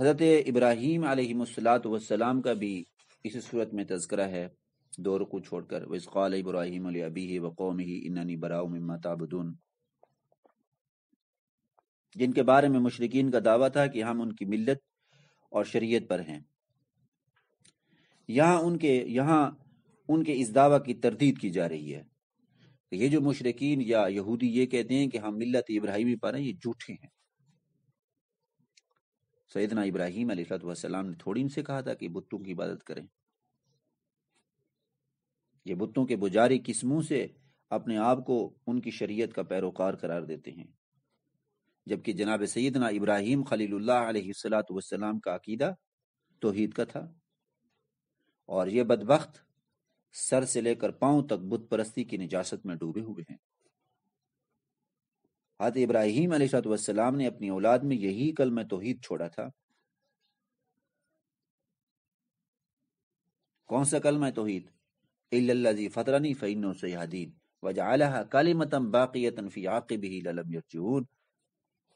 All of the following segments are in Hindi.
हज़रत इब्राहीम आलतम का भी इस सूरत में तस्करा है दो रुकू छोड़कर वाल इब्राहिम अबी व कौम ही इन्नी बराऊ मताबदून जिनके बारे में मुशरकिन का दावा था कि हम उनकी मिलत और शरीय पर हैं यहाँ उनके यहाँ उनके इस दावा की तरदीद की जा रही है ये जो मुशरकिन या यहूदी ये कहते हैं कि हम मिलत इब्राहिमी पर हैं ये झूठे हैं सैदना इब्राहिम सलाम ने थोड़ी इनसे कहा था कि बुतों की इबादत करें ये बुतों के बुजारी किस्मों से अपने आप को उनकी शरीयत का पैरोकार करार देते हैं जबकि जनाब सैदना इब्राहिम खलील्लाम का अकीदा तोहीद का था और ये बदबख्त सर से लेकर पांव तक बुत परस्ती की निजात में डूबे हुए हैं हज़रत इब्राहिम अलैहिस्सलाम ने अपनी औलाद में यही कल में तोहीद छोड़ा था कौन सा कल में तोहीद इल्लल्लाजी फतरनी फ़ैनो सयादीन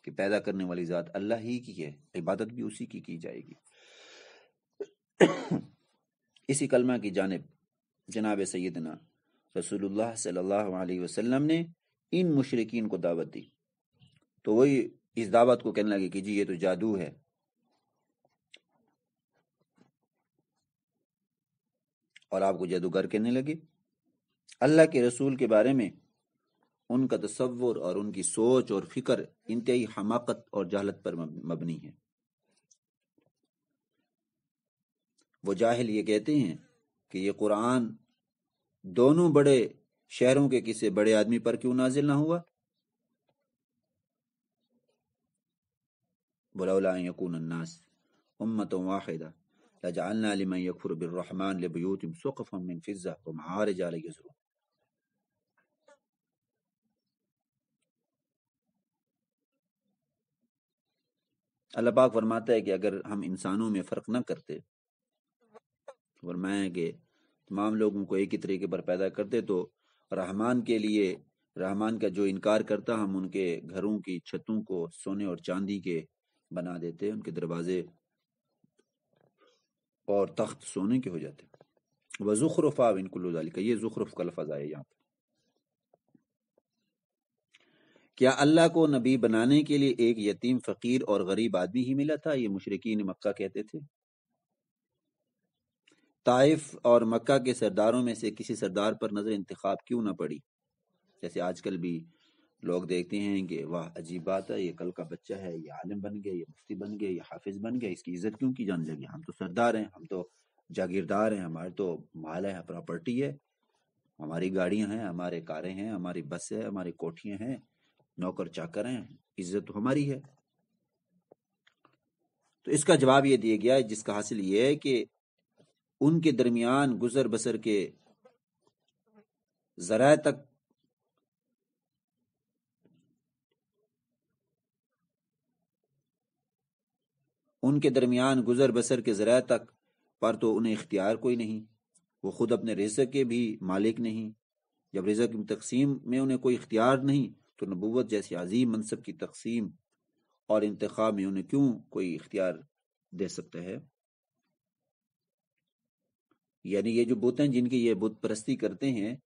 कि पैदा करने वाली ज़ात अल्लाह ही की है इबादत भी उसी की की जाएगी इसी कलमा की जानब जनाब सैदना रसूलुल्लाह सल्लल्लाहु ने इन मुशरकिन को दावत दी तो वही इस दावत को कहने लगे कि जी ये तो जादू है और आपको जादूगर कहने लगे अल्लाह के रसूल के बारे में उनका तस्वुर और उनकी सोच और फिक्र इंतई हमाकत और जहालत पर मबनी है वो जाहिल ये कहते हैं कि ये कुरान दोनों बड़े शहरों के किसी बड़े आदमी पर क्यों नाजिल ना हुआ बुलाउलाकूनन्नास फरमाता है कि अगर हम इंसानों में फ़र्क न करते फरमाया कि तमाम लोगों को एक ही तरीके पर पैदा करते तो रहमान के लिए रहमान का जो इनकार करता हम उनके घरों की छतों को सोने और चांदी के बना देते हैं उनके दरवाजे और तख्त सोने के हो जाते व जुखरफ आविन कुल्लुजाली का ये जुखरुफ का लफज आया यहाँ पर क्या अल्लाह को नबी बनाने के लिए एक यतीम फ़कीर और गरीब आदमी ही मिला था ये मुशरकिन मक्का कहते थे ताइफ और मक्का के सरदारों में से किसी सरदार पर नज़र इंतखब क्यों ना पड़ी जैसे आजकल भी लोग देखते हैं कि वाह अजीब बात है ये कल का बच्चा है ये आलिम बन गया ये मुफ्ती बन गया ये हाफिज बन गया इसकी इज्जत क्यों की जाने लगी हम तो सरदार हैं हम तो जागीरदार हैं हमारे तो माल है प्रॉपर्टी है हमारी गाड़ियां हैं हमारे कारें हैं हमारी बस है हमारी कोठियां हैं नौकर चाकर हैं इज्जत तो हमारी है तो इसका जवाब ये दिया गया है जिसका हासिल ये है कि उनके दरमियान गुजर बसर के जरा तक उनके दरमियान गुजर बसर के जरा तक पर तो उन्हें इख्तियार कोई नहीं वो खुद अपने रिजक के भी मालिक नहीं जब रिजक की तकसीम में उन्हें कोई इख्तियार नहीं तो नबूत जैसे अजीम मनसब की तकसीम और इंतखा में उन्हें क्यों कोई इख्तियार दे सकता है यानी ये जो बुत हैं जिनकी ये बुत परस्ती करते हैं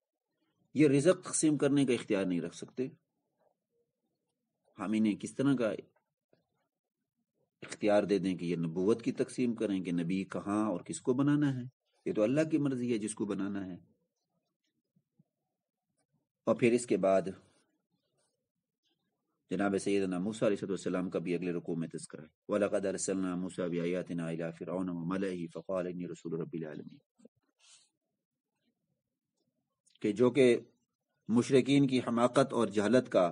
ये रिजक तकसीम करने का इख्तियार नहीं रख सकते हम इन्हें किस तरह का इख्तियार दे दें कि यह नबूवत की तकसीम करें कि नबी कहाँ और किसको बनाना है ये तो अल्लाह की मर्जी है जिसको बनाना है और फिर इसके बाद जनाब सैद मूसम का भी अगले रुको में तस्कर कि जो कि मुशरकिन की हमाकत और जहलत का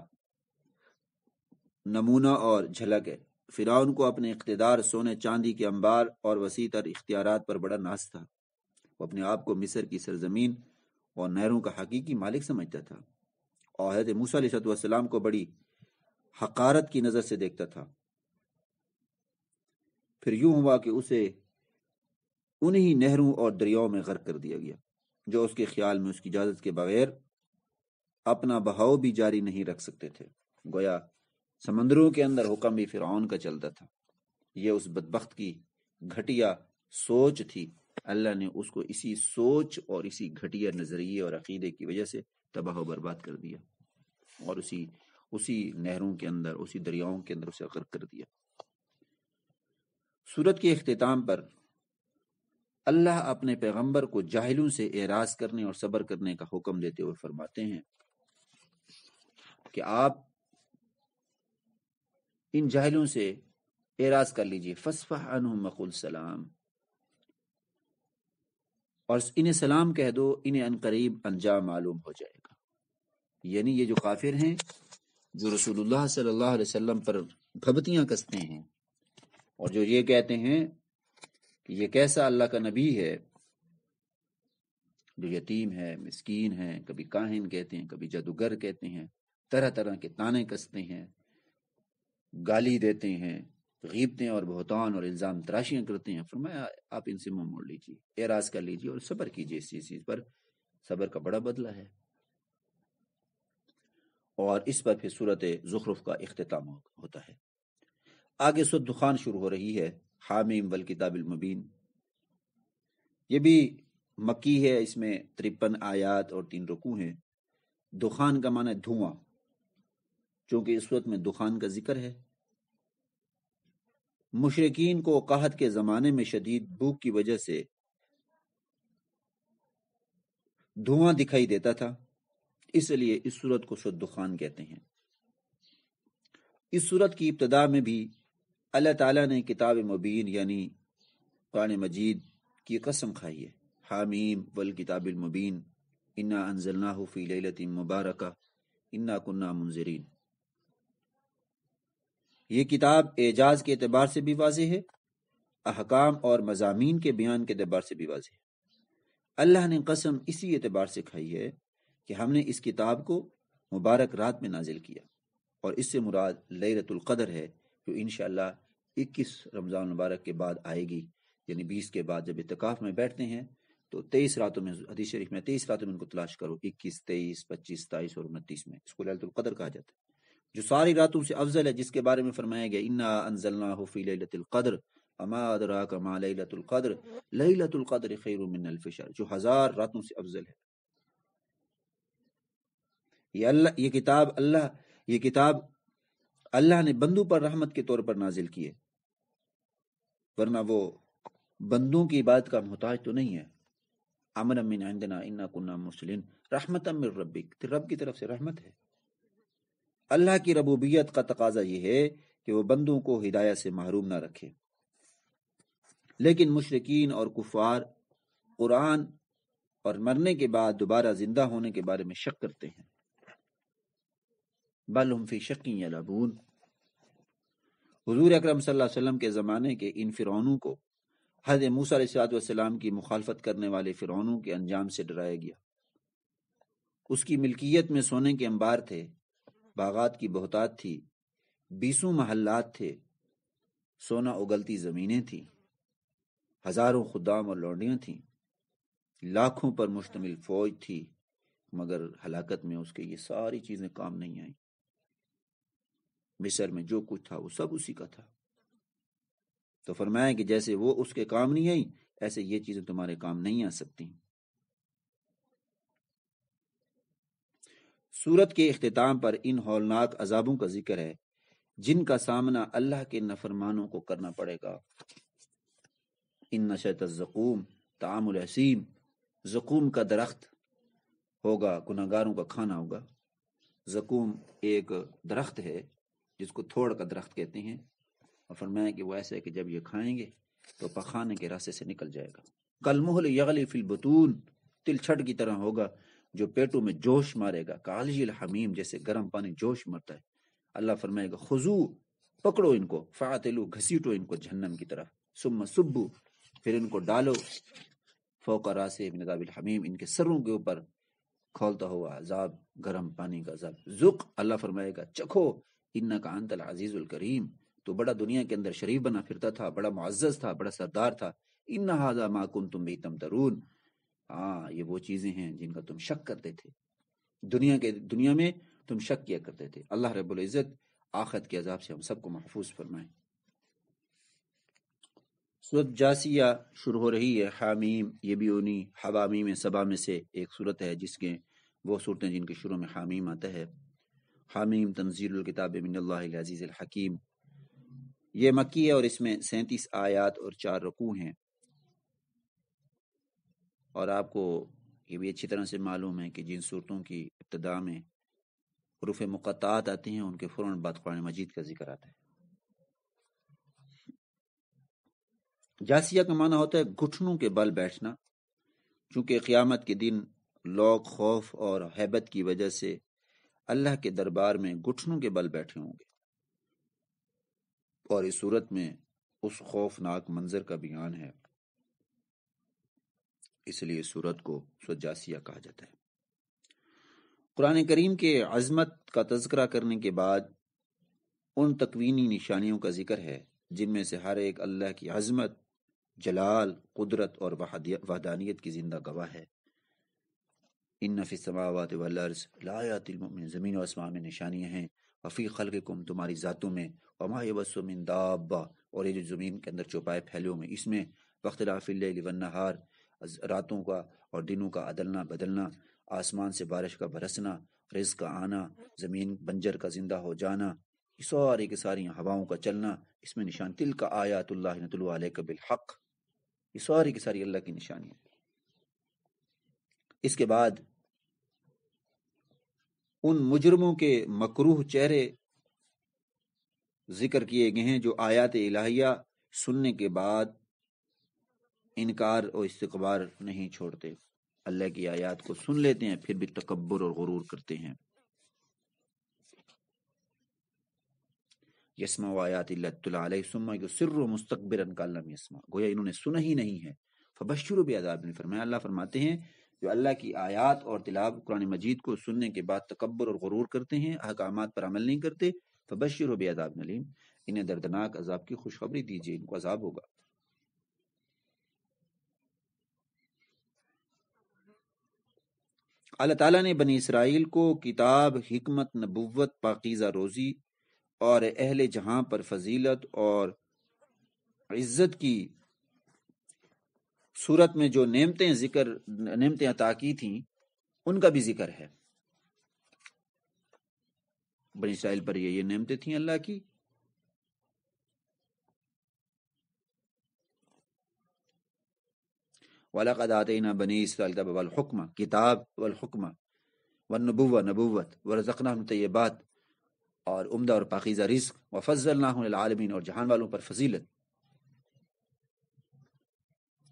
नमूना और झलक है फिराउन को अपने इकतदार सोने चांदी के अंबार और वसी तर इख्तियार पर बड़ा नाश था वो अपने आप को मिसर की सरजमीन और नहरों का हकीकी मालिक समझता था औहद मूसा को बड़ी हकारत की नज़र से देखता था फिर यूं हुआ कि उसे उन्हीं नहरों और दरियाओं में गर्क कर दिया गया जो उसके ख्याल में उसकी इजाज़त के बगैर अपना बहाव भी जारी नहीं रख सकते थे गोया समंदरों के अंदर हुक्म भी फिरौन का चलता था यह उस बदबख्त की घटिया सोच थी अल्लाह ने उसको इसी सोच और इसी घटिया नज़रिए और अकीदे की वजह से तबाह बर्बाद कर दिया और उसी उसी नहरों के अंदर उसी दरियाओं के अंदर उसे गर्क कर दिया सूरत के अख्ताम पर अल्लाह अपने पैगंबर को जाहिलों से एराज करने और सब्र करने का हुक्म देते हुए फरमाते हैं कि आप इन जाहिलों से एराज कर लीजिए फसफा मकुल सलाम और इन्हें सलाम कह दो इन्हें अनकरीब अंजाम मालूम हो जाएगा यानी ये जो काफिर हैं जो रसूलुल्लाह सल्लल्लाहु अलैहि वसल्लम पर भबतियां कसते हैं और जो ये कहते हैं कि ये कैसा अल्लाह का नबी है जो यतीम है मिस्कीन है कभी काहिन कहते हैं कभी जादूगर कहते हैं तरह तरह के ताने कसते हैं गाली देते हैं गीबते और बहुतान और इल्ज़ाम तराशियां करते हैं फरमाया आप इनसे मुंह मोड़ लीजिए एराज कर लीजिए और सबर कीजिए इस चीज़ पर सबर का बड़ा बदला है और इस पर फिर सूरत ज़ुखरुफ का अख्ताम होता है आगे सूरत दुखान शुरू हो रही है हामिम वल किताबिलमबीन ये भी मक्की है इसमें तिरपन आयात और तीन रुकू हैं दुखान का माना धुआं चूंकि इस वक्त में दुखान का जिक्र है मुशरकिन को कहत के ज़माने में शदीद भूख की वजह से धुआं दिखाई देता था इसलिए इस सूरत को शुद्ध खान कहते हैं इस सूरत की इब्तदा में भी अल्लाह ताला ने किताब मुबीन यानी कुरान मजीद की कसम खाई है हामीम वल किताब मुबीन इन्ना अनजलना फ़ी लती मुबारक इन्ना कुन्ना मुनजरीन ये किताब एजाज के अतबार से भी वाज है अहकाम और मजामीन के बयान के अतबार से भी वाज है अल्लाह ने कसम इसी एतबार से खाई है कि हमने इस किताब को मुबारक रात में नाजिल किया और इससे मुराद लतुल्क़दर है जो इन इक्कीस रमज़ान मुबारक के बाद आएगी यानी बीस के बाद जब इतकाफ़ में बैठते हैं तो तेईस रातों में हदीस शरीफ में तेईस रातों में इनको तलाश करो इक्कीस तेईस पच्चीस तेईस और उनतीस में इसको लतुल्क़दर कहा जाता है जो सारी रातों से अफजल है जिसके बारे में फरमाया गया इन्ना अनजलना फ़ी लतुल्क़दर अमादरा कमा लतुल्क़दर लतुल्क़दर खैर मिन जो हज़ार रातों से अफजल है ये अल्लाह ये किताब अल्लाह ये किताब अल्लाह ने बंदू पर रहमत के तौर पर नाजिल किए वरना वो बंदों की बात का मोहताज तो नहीं है अमन अमिन आंदना इन्ना कुन्ना मुसलिन रहमत अमिर रबिक रब की तरफ से रहमत है अल्लाह की रबूबियत का तकाजा यह है कि वह बंदों को हिदायत से महरूम ना रखे लेकिन मुशरकिन और कुफार कुरान और मरने के बाद दोबारा जिंदा होने के बारे में शक करते हैं बलहम फी शक्की यलाबून हजूर अक्रम वसल्लम के ज़माने के इन फ़िरौनों को हद मूसम की मुखालफत करने वाले फ़िरौनों के अंजाम से डराया गया उसकी मिल्कियत में सोने के अंबार थे बागत की बहुतात थी बीसों महल्लात थे सोना उगलती ज़मीनें थी हज़ारों खुदाम और लौंडियाँ थीं लाखों पर मुश्तमिल फौज थी मगर हलाकत में उसके ये सारी चीज़ें काम नहीं आई मिसर में जो कुछ था वो सब उसी का था तो फरमाया कि जैसे वो उसके काम नहीं आई ऐसे ये चीजें तुम्हारे काम नहीं आ सकती सूरत के अख्ताम पर इन हौलनाक अजाबों का जिक्र है जिनका सामना अल्लाह के नफरमानों को करना पड़ेगा इन नशत जकूम तामसीम जकूम का दरख्त होगा गुनागारों का खाना होगा जकूम एक दरख्त है जिसको थोड़ का दरख्त कहते हैं और फरमाया कि वो ऐसा कि जब ये खाएंगे तो पखाने के रास्ते से निकल जाएगा कल मुहल यगली फिल बतून तिलछट की तरह होगा जो पेटों में जोश मारेगा कालजिल हमीम जैसे गर्म पानी जोश मरता है अल्लाह फरमाएगा खुजू पकड़ो इनको फातिलू घसीटो इनको जहन्नम की तरफ सुम सुब्बू फिर इनको डालो फोकरा से मिनदाबिल हमीम इनके सरों के ऊपर खोलता हुआ अजाब गर्म पानी का अजाब जुक अल्लाह फरमाएगा चखो इन्ना का अंतल अजीज़ुल करीम तो बड़ा दुनिया के अंदर शरीफ बना फिरता था बड़ा मुआज़ था बड़ा सरदार था इन्ना हाजा माकुम तुम भी तम तरून हाँ ये वो चीज़ें हैं जिनका तुम शक करते थे दुनिया के दुनिया में तुम शक किया करते थे अल्लाह रब्बुल इज़्ज़त आखत के अजाब से हम सबको महफूज फरमाए सूरत जासिया शुरू हो रही है हामीम ये भी उन्हीं हवामीम में सबा में से एक सूरत है जिसके वो सूरतें जिनके शुरू में हामीम आता है हामीम तंजीलकिताब मिनज़ीज़ीम ये मक्की है और इसमें सैंतीस आयात और चार रकू हैं और आपको ये भी अच्छी तरह से मालूम है कि जिन सूरतों की इब्तदा में हरूफ मुक़ात आते हैं उनके फ़ौरन बाद कुरान मजीद का जिक्र आता है जासिया का माना होता है घुटनों के बल बैठना चूँकि क़ियामत के दिन लौक खौफ और हैबत की वजह से अल्लाह के दरबार में घुटनों के बल बैठे होंगे और इस सूरत में उस खौफनाक मंजर का बयान है इसलिए सूरत को सजासिया कहा जाता है कुरान करीम के अजमत का तस्करा करने के बाद उन तकवीनी निशानियों का जिक्र है जिनमें से हर एक अल्लाह की अजमत जलाल कुदरत और वहदानियत की जिंदा गवाह है इन समावत नफ़िसमावत वर्ज़ लायातिलमिन ज़मीन और आसमान में निशानियाँ हैं वफ़ी खल कुम तुम्हारी ज़ातों में वमा वसमिन दाबा और ये जो ज़मीन के अंदर चौपाए फैलों में इसमें वक्त लाफिल्लवनहार रातों का और दिनों का अदलना बदलना आसमान से बारिश का बरसना रिज का आना ज़मीन बंजर का ज़िंदा हो जाना सारी की सारी हवाओं का चलना इसमें निशान तिल का आयातल्ला का बिलहक ये सारी की सारी अल्लाह की निशानी इसके बाद उन मुजरमों के मकरूह चेहरे जिक्र किए गए हैं जो आयात इलाहिया सुनने के बाद इनकार और इस्तकबार नहीं छोड़ते अल्लाह की आयात को सुन लेते हैं फिर भी तकबर और गुरूर करते हैं यस्मा व आयात सुम्मा को सिर मुस्तकबिर गोया इन्होंने सुना ही नहीं है फबशर बेदाब फरमाया अल्लाह फरमाते हैं जो अल्लाह की आयात और तिलाव कुरान मजीद को सुनने के बाद तकबर और गरूर करते हैं अहकाम पर अमल नहीं करते फबशर हो बेदाब नलीम इन्हें दर्दनाक अजाब की खुशखबरी दीजिए इनको अजाब होगा अल्लाह ताला ने बनी इसराइल को किताब हमत नबुवत पाकिज़ा रोज़ी और अहल जहां पर फजीलत और इज़्ज़त की सूरत में जो नेमतें जिक्र नेमतें अता की थी उनका भी जिक्र है बनी इसराइल पर ये ये नेमतें थी अल्लाह की वाला ना बनी इसराइल का हुक्म किताब हुक्म व नबुव नबुवत व रजकना तयबात और उमदा और पाकिज़ा रिस्क व फजल आलमीन और जहान वालों पर फजीलत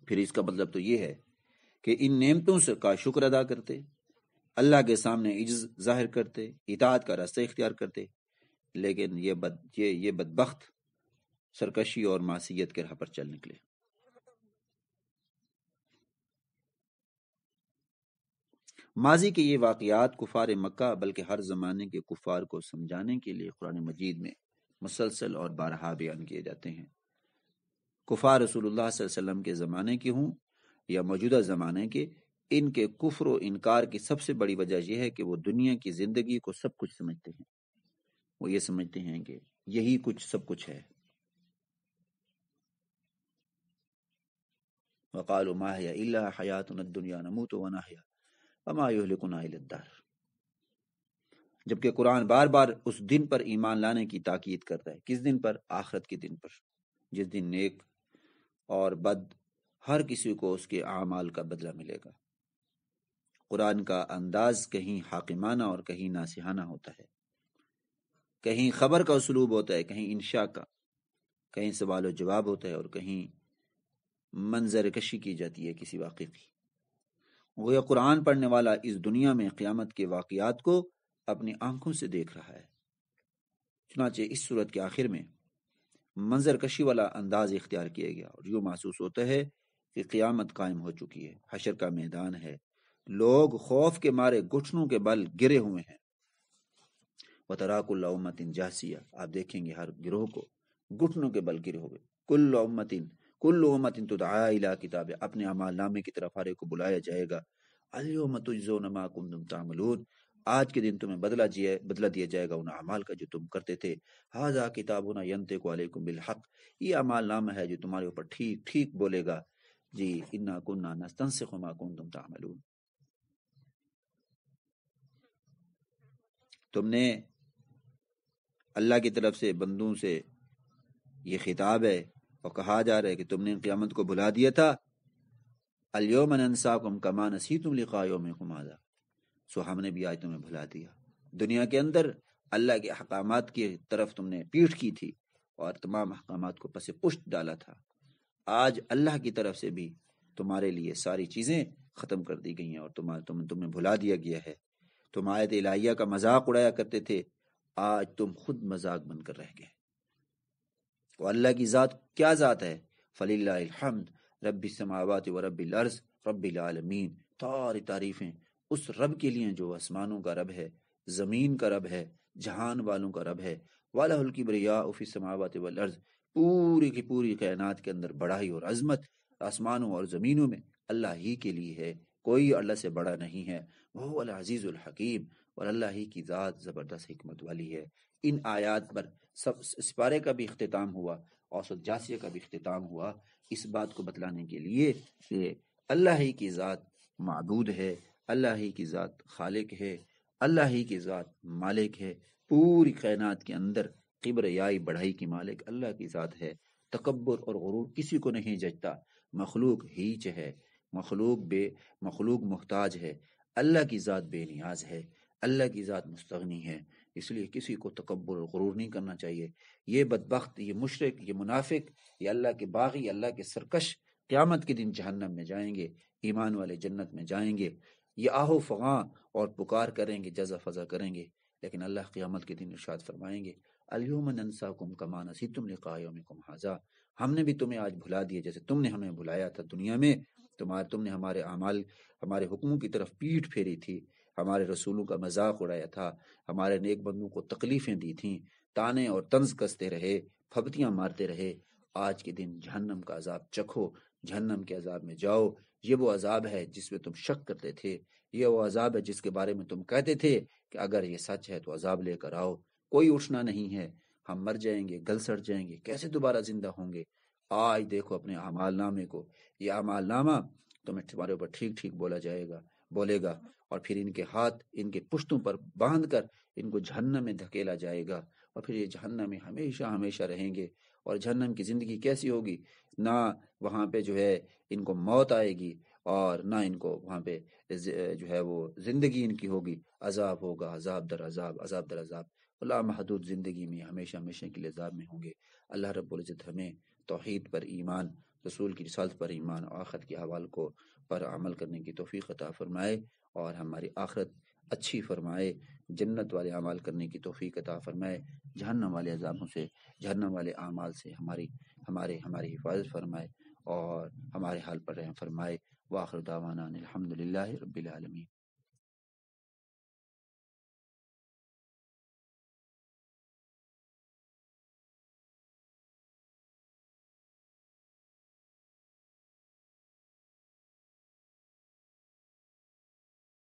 फिर इसका मतलब तो ये है कि इन नेमतों से का शुक्र अदा करते अल्लाह के सामने इज्ज जाहिर करते इताद का रास्ता इख्तियार करते लेकिन ये बद ये ये बदबख्त सरकशी और मासीत के राह पर चल निकले माजी के ये वाक़ात कुफार मक्का बल्कि हर ज़माने के कुफार को समझाने के लिए कुरान मजीद में मुसलसल और बारहा बयान किए जाते हैं कुफ़ा रसूलुल्लाह वसल्लम के ज़माने के हों या मौजूदा ज़माने के इनके कुफर व इनकार की सबसे बड़ी वजह यह है कि वो दुनिया की ज़िंदगी को सब कुछ समझते हैं वो ये समझते हैं कि यही कुछ सब कुछ है वकाल माहिया हयात दुनिया नमू तो वनाया जबकि कुरान बार बार उस दिन पर ईमान लाने की ताकीद करता है किस दिन पर आखरत के दिन पर जिस दिन नेक और बद हर किसी को उसके अमाल का बदला मिलेगा कुरान का अंदाज कहीं हाकिमाना और कहीं नासिहाना होता है कहीं खबर का उसलूब होता है कहीं इंशा का कहीं सवाल व जवाब होता है और कहीं मंजर कशी की जाती है किसी वाक़े की गोया कुरान पढ़ने वाला इस दुनिया में क़्यामत के वाकियात को अपनी आंखों से देख रहा है चुनाचे इस सूरत के आखिर में मंजरकशी वाला अंदाज इख्तियार किया गया और यूँ महसूस होता है कि क़्यामत कायम हो चुकी है हशर का मैदान है लोग खौफ के मारे घुटनों के बल गिरे हुए हैं व तराकुल्लामतिन जासिया आप देखेंगे हर गिरोह को घुटनों के बल गिरे हुए कुल्ल उम्मतिन कुल्ल उम्मतिन तो दाया किताब अपने अमाल की तरफ हरे को बुलाया जाएगा अलियो मतुजो नमा कुंदम तामलून आज के दिन तुम्हें बदला जिया बदला दिया जाएगा उन अमाल का जो तुम करते थे हाजा किताब ना यंते को अलैकुम बिलहक ये अमाल नाम है जो तुम्हारे ऊपर ठीक ठीक बोलेगा जी इन्ना कुन्ना नस्तन से खुमा तामलून तुमने अल्लाह की तरफ से बंदों से ये खिताब है और कहा जा रहा है कि तुमने क़्यामत को भुला दिया था अलयोमन अनसाकुम कमा नसी तुम लिखा सो हमने भी आज तुम्हें भुला दिया दुनिया के अंदर अल्लाह के अहकाम की तरफ तुमने पीठ की थी और तमाम अहकाम को पसे पुष्ट डाला था आज अल्लाह की तरफ से भी तुम्हारे लिए सारी चीज़ें ख़त्म कर दी गई हैं और तुम्हारे तुम तुम्हें भुला दिया गया है तुम आयत इलाहिया का मजाक उड़ाया करते थे आज तुम खुद मजाक बनकर रह गए और अल्लाह की ज़ात क्या ज़ात है फलीमद रबी समावत व रबी अर्ज़ रबी लालमीन तारी तारीफ़ें उस रब के लिए जो आसमानों का रब है ज़मीन का रब है जहान वालों का रब है वाला हल्की बरिया उफ़ी समावत अर्ज पूरी की पूरी कायनात के अंदर बढ़ाई और अजमत आसमानों और ज़मीनों में अल्लाह ही के लिए है कोई अल्लाह से बड़ा नहीं है वह अजीज़ुल हकीम और अल्लाह ही की ज़ात ज़बरदस्त हमत वाली है इन आयात पर सब इस पारे का भी अख्ताम हुआ औसत जासी का भी अख्ताम हुआ इस बात को बतलाने के लिए कि अल्लाह ही की ज़ात मबूद है अल्लाह ही की ज़ात खालिक है अल्लाह ही की ज़ात मालिक है पूरी कायनात के अंदर किब्र याई बढ़ाई की मालिक अल्लाह की ज़ात है तकबर और गुरूर किसी को नहीं जचता मखलूक हीच है मखलूक बे मखलूक मोहताज है अल्लाह की ज़ात बे बेनियाज है अल्लाह की ज़ात मुस्तगनी है इसलिए किसी को तकबर और गुरूर नहीं करना चाहिए ये बदबक ये मुशरक ये मुनाफिक ये अल्लाह के बागी अल्लाह के सरकश क़्यामत के दिन जहन्नम में जाएंगे ईमान वाले जन्नत में जाएंगे ये आहो फ़ाँ और पुकार करेंगे जजा फजा करेंगे लेकिन अल्लाह क़्यामत के दिन इर्शाद फरमाएंगे अलयोमन अनसा कुम कमा नसी तुम लिकायोम कुम हाजा हमने भी तुम्हें आज भुला दिया जैसे तुमने हमें भुलाया था दुनिया में तुम्हारे तुमने हमारे अमाल हमारे हुक्मों की तरफ पीठ फेरी थी हमारे रसूलों का मजाक उड़ाया था हमारे नेक बंदों को तकलीफ़ें दी थी ताने और तंज कसते रहे फपतियां मारते रहे आज के दिन जहन्नम का अजाब चखो जहन्नम के अजाब में जाओ ये वो अजाब है जिसमें तुम शक करते थे ये वो अजाब है जिसके बारे में तुम कहते थे कि अगर ये सच है तो अजाब लेकर आओ कोई उठना नहीं है हम मर जाएंगे गल सड़ जाएंगे कैसे दोबारा जिंदा होंगे आज देखो अपने अमालनामे को ये नामा तुम्हें तुम्हारे ऊपर ठीक ठीक बोला जाएगा बोलेगा और फिर इनके हाथ इनके पुश्तों पर बांध कर इनको जहन्नम में धकेला जाएगा और फिर ये जहन्नम में हमेशा हमेशा रहेंगे और जहन्नम की ज़िंदगी कैसी होगी ना वहाँ पे जो है इनको मौत आएगी और ना इनको वहाँ पे जो है वो ज़िंदगी इनकी होगी अजाब होगा अजाब दर अजाब अजाब दर अजाब अल्लाह महदूद ज़िंदगी में हमेशा हमेशा के लिए अजाब में होंगे अल्लाह रबुल्जत हमें तोहद पर ईमान रसूल की रिसालत पर ईमान आखरत के हवाल को पर अमल करने की तोफ़ी अता फ़रमाए और हमारी आखरत अच्छी फरमाए जन्नत वाले अमाल करने की तोफ़ी अता फरमाए जहन्नम वाले अजामों से जहन्नम वाले अमाल से हमारी हमारे हमारी हिफाजत फरमाए और हमारे हाल पर रहें फरमाए वाखर दावाना अलहमदिल्ला रबीआलमी